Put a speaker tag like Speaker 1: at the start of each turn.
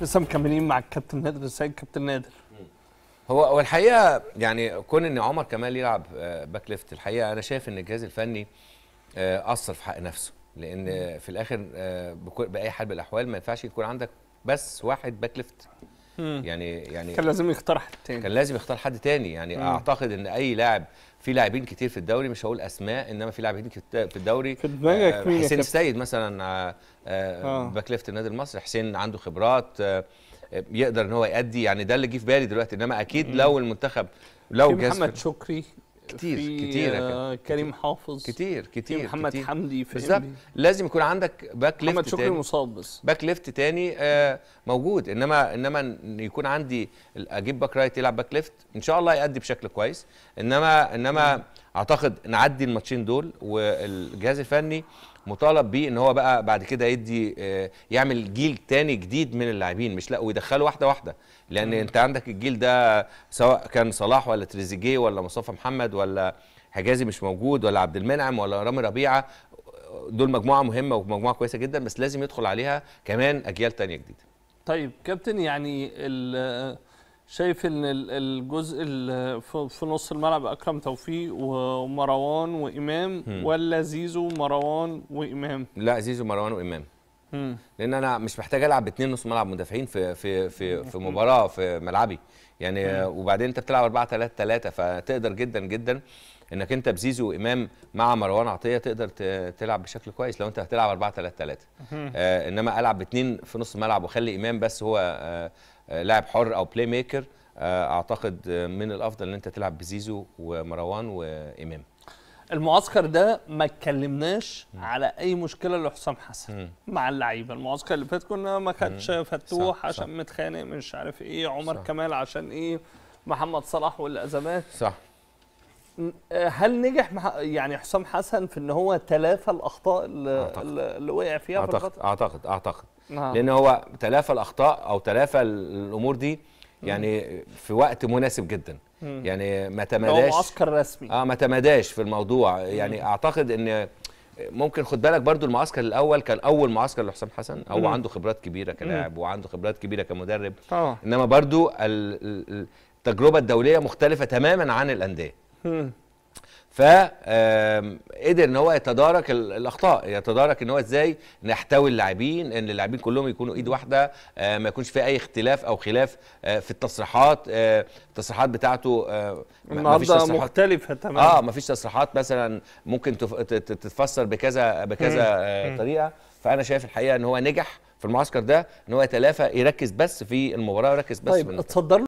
Speaker 1: لسه مكملين مع الكابتن نادر السيد كابتن نادر
Speaker 2: هو والحقيقه الحقيقه يعني كون ان عمر كمال يلعب باك آه، ليفت الحقيقه انا شايف ان الجهاز الفني آه، اثر في حق نفسه لان في الاخر آه، باي حال من الاحوال ما ينفعش يكون عندك بس واحد باك ليفت يعني يعني كان لازم يختار حد تاني كان لازم يختار حد تاني يعني مم. اعتقد ان اي لاعب في لاعبين كتير في الدوري مش هقول اسماء انما في لاعبين كتير في الدوري في دماغك آه، مين حسين السيد مثلا آه، آه، باك ليفت النادي المصري حسين عنده خبرات يقدر ان هو يأدي يعني ده اللي جه في بالي دلوقتي انما اكيد مم. لو المنتخب لو في محمد
Speaker 1: شكري كتير في كتير كريم
Speaker 2: آه، حافظ كتير كتير في محمد كتير حمدي في بالظبط لازم يكون عندك باك ليفت محمد شكري مصاب بس باك ليفت تاني آه، موجود انما انما يكون عندي اجيب باك رايت يلعب باك ليفت ان شاء الله يأدي بشكل كويس انما انما م. اعتقد نعدي الماتشين دول والجهاز الفني مطالب بيه ان هو بقى بعد كده يدي آه، يعمل جيل تاني جديد من اللاعبين مش لا ويدخله واحده واحده لان انت عندك الجيل ده سواء كان صلاح ولا تريزيجيه ولا مصطفى محمد ولا حجازي مش موجود ولا عبد المنعم ولا رامي ربيعه دول مجموعه مهمه ومجموعه كويسه جدا بس لازم يدخل عليها كمان اجيال تانية جديده
Speaker 1: طيب كابتن يعني شايف ان الجزء في نص الملعب اكرم توفيق ومروان وامام ولا زيزو مروان وامام
Speaker 2: لا زيزو مروان
Speaker 1: وامام لان انا مش محتاج العب باثنين نص ملعب مدافعين
Speaker 2: في في في في مباراه في ملعبي يعني وبعدين انت بتلعب 4 3 3 فتقدر جدا جدا انك انت بزيزو وامام مع مروان عطيه تقدر تلعب بشكل كويس لو انت هتلعب 4 3 3 انما العب باثنين في نص ملعب واخلي امام بس هو آه آه، لاعب حر او بلاي آه، ميكر اعتقد آه، من الافضل ان انت تلعب بزيزو ومروان وامام
Speaker 1: المعسكر ده ما اتكلمناش على اي مشكله لحسام حسن مع اللعيبه المعسكر اللي فات كنا ما خدش فتوح صح عشان متخانق مش عارف ايه عمر كمال عشان ايه محمد صلاح والازمات صح هل نجح يعني حسام حسن في ان هو تلافى الاخطاء اللي, وقع فيها أعتقد. في
Speaker 2: اعتقد اعتقد نعم. لان هو تلافى الاخطاء او تلافى الامور دي يعني في وقت مناسب جدا يعني ما تماداش هو معسكر رسمي اه ما تماداش في الموضوع يعني اعتقد ان ممكن خد بالك برضو المعسكر الاول كان اول معسكر لحسام حسن هو مم. عنده خبرات كبيره كلاعب وعنده خبرات كبيره كمدرب طبعا. آه. انما برضو التجربه الدوليه مختلفه تماما عن الانديه ف قدر ان هو يتدارك الاخطاء يتدارك ان هو ازاي نحتوي اللاعبين ان اللاعبين كلهم يكونوا ايد واحده آه، ما يكونش في اي اختلاف او خلاف آه، في التصريحات آه، التصريحات بتاعته النهارده مختلفه تماما اه ما فيش تصريحات مثلا ممكن تتفسر بكذا بكذا طريقه فانا شايف الحقيقه ان هو نجح في المعسكر ده ان هو يتلافى يركز بس في المباراه ويركز بس طيب
Speaker 1: اتصدر